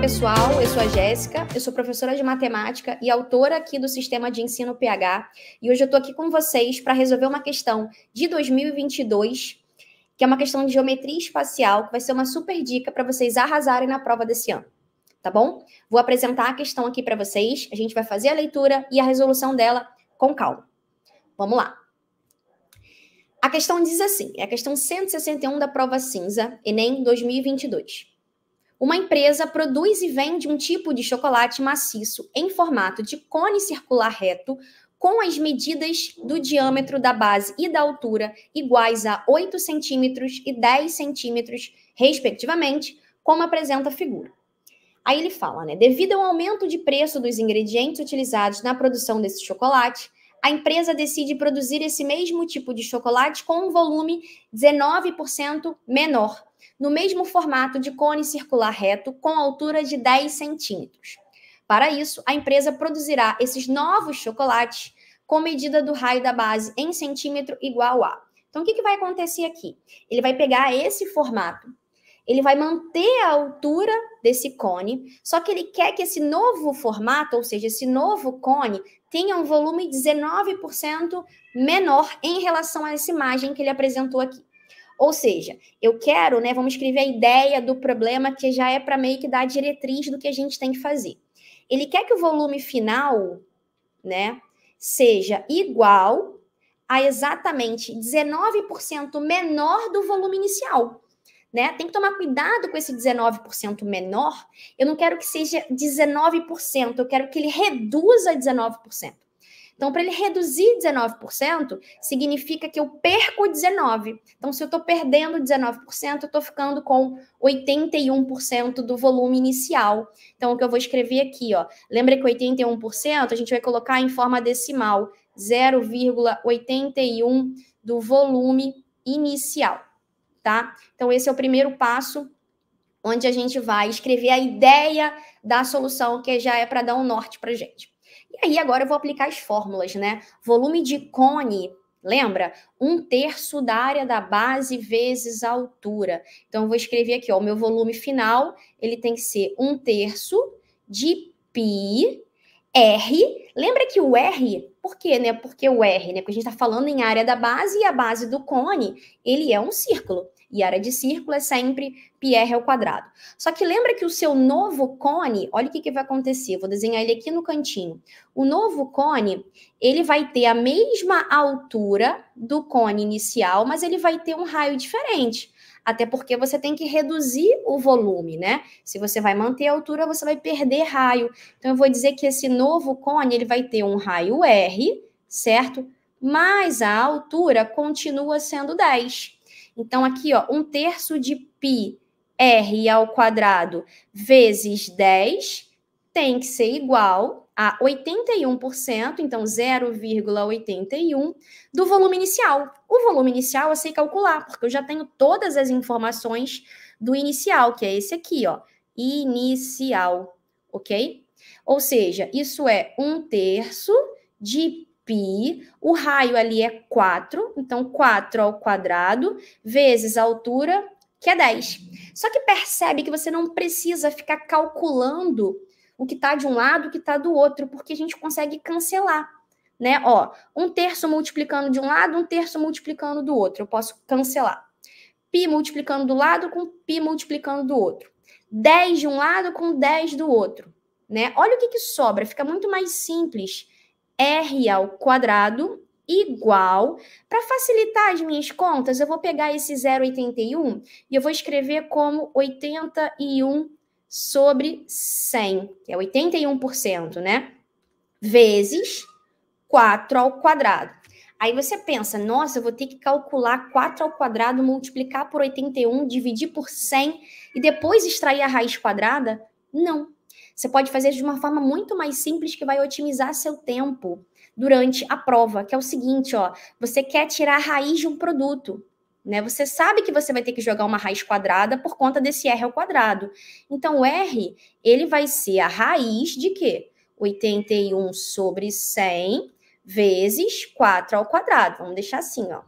pessoal, eu sou a Jéssica, eu sou professora de matemática e autora aqui do Sistema de Ensino PH, e hoje eu estou aqui com vocês para resolver uma questão de 2022, que é uma questão de geometria espacial, que vai ser uma super dica para vocês arrasarem na prova desse ano, tá bom? Vou apresentar a questão aqui para vocês, a gente vai fazer a leitura e a resolução dela com calma. Vamos lá. A questão diz assim, é a questão 161 da prova cinza, ENEM 2022 uma empresa produz e vende um tipo de chocolate maciço em formato de cone circular reto, com as medidas do diâmetro da base e da altura iguais a 8 centímetros e 10 centímetros, respectivamente, como apresenta a figura. Aí ele fala, né? Devido ao aumento de preço dos ingredientes utilizados na produção desse chocolate, a empresa decide produzir esse mesmo tipo de chocolate com um volume 19% menor, no mesmo formato de cone circular reto, com altura de 10 centímetros. Para isso, a empresa produzirá esses novos chocolates com medida do raio da base em centímetro igual a. Então, o que, que vai acontecer aqui? Ele vai pegar esse formato, ele vai manter a altura desse cone, só que ele quer que esse novo formato, ou seja, esse novo cone, tenha um volume 19% menor em relação a essa imagem que ele apresentou aqui. Ou seja, eu quero, né? Vamos escrever a ideia do problema que já é para meio que dar a diretriz do que a gente tem que fazer. Ele quer que o volume final, né, seja igual a exatamente 19% menor do volume inicial. Né? Tem que tomar cuidado com esse 19% menor. Eu não quero que seja 19%, eu quero que ele reduza 19%. Então, para ele reduzir 19%, significa que eu perco 19%. Então, se eu estou perdendo 19%, eu estou ficando com 81% do volume inicial. Então, o que eu vou escrever aqui, ó. Lembra que 81% a gente vai colocar em forma decimal 0,81 do volume inicial, tá? Então, esse é o primeiro passo onde a gente vai escrever a ideia da solução que já é para dar um norte para gente. E aí agora eu vou aplicar as fórmulas, né? Volume de cone, lembra? Um terço da área da base vezes a altura. Então eu vou escrever aqui, ó, o meu volume final, ele tem que ser um terço de pi R. Lembra que o R, por quê, né? Porque o R, né? Porque a gente está falando em área da base e a base do cone, ele é um círculo e área de círculo é sempre πr ao quadrado. Só que lembra que o seu novo cone, olha o que, que vai acontecer, vou desenhar ele aqui no cantinho. O novo cone, ele vai ter a mesma altura do cone inicial, mas ele vai ter um raio diferente. Até porque você tem que reduzir o volume, né? Se você vai manter a altura, você vai perder raio. Então, eu vou dizer que esse novo cone, ele vai ter um raio R, certo? Mas a altura continua sendo 10. Então, aqui, ó, um terço de pi r ao quadrado vezes 10 tem que ser igual a 81%, então 0,81 do volume inicial. O volume inicial eu sei calcular, porque eu já tenho todas as informações do inicial, que é esse aqui, ó, inicial, ok? Ou seja, isso é um terço de pi, o raio ali é 4, então 4 ao quadrado, vezes a altura, que é 10. Só que percebe que você não precisa ficar calculando o que está de um lado, o que está do outro, porque a gente consegue cancelar. Né? Ó, um terço multiplicando de um lado, um terço multiplicando do outro. Eu posso cancelar. Pi multiplicando do lado com pi multiplicando do outro. 10 de um lado com 10 do outro. Né? Olha o que, que sobra, fica muito mais simples R ao quadrado igual. Para facilitar as minhas contas, eu vou pegar esse 0,81 e eu vou escrever como 81 sobre 100, que é 81%, né? Vezes 4 ao quadrado. Aí você pensa, nossa, eu vou ter que calcular 4 ao quadrado, multiplicar por 81, dividir por 100 e depois extrair a raiz quadrada? Não. Você pode fazer de uma forma muito mais simples que vai otimizar seu tempo durante a prova, que é o seguinte, ó, você quer tirar a raiz de um produto, né? Você sabe que você vai ter que jogar uma raiz quadrada por conta desse R ao quadrado. Então o R, ele vai ser a raiz de quê? 81 sobre 100 vezes 4 ao quadrado. Vamos deixar assim, ó.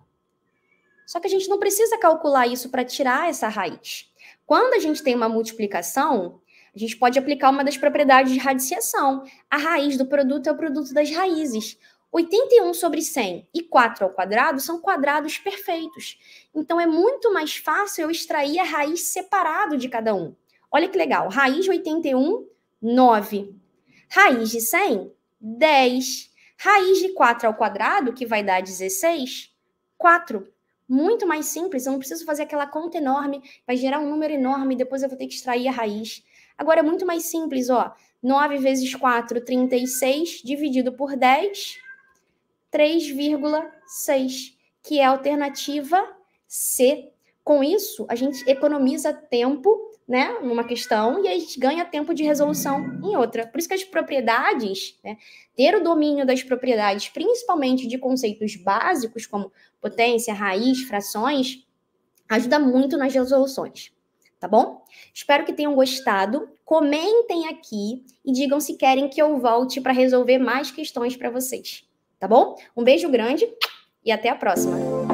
Só que a gente não precisa calcular isso para tirar essa raiz. Quando a gente tem uma multiplicação, a gente pode aplicar uma das propriedades de radiciação. A raiz do produto é o produto das raízes. 81 sobre 100 e 4 ao quadrado são quadrados perfeitos. Então é muito mais fácil eu extrair a raiz separado de cada um. Olha que legal. Raiz de 81, 9. Raiz de 100, 10. Raiz de 4 ao quadrado, que vai dar 16, 4. Muito mais simples, eu não preciso fazer aquela conta enorme, vai gerar um número enorme, e depois eu vou ter que extrair a raiz. Agora é muito mais simples, ó. 9 vezes 4, 36, dividido por 10, 3,6, que é a alternativa C. Com isso, a gente economiza tempo, né, numa questão, e a gente ganha tempo de resolução em outra. Por isso que as propriedades, né, ter o domínio das propriedades, principalmente de conceitos básicos como potência, raiz, frações, ajuda muito nas resoluções tá bom? Espero que tenham gostado. Comentem aqui e digam se querem que eu volte para resolver mais questões para vocês, tá bom? Um beijo grande e até a próxima.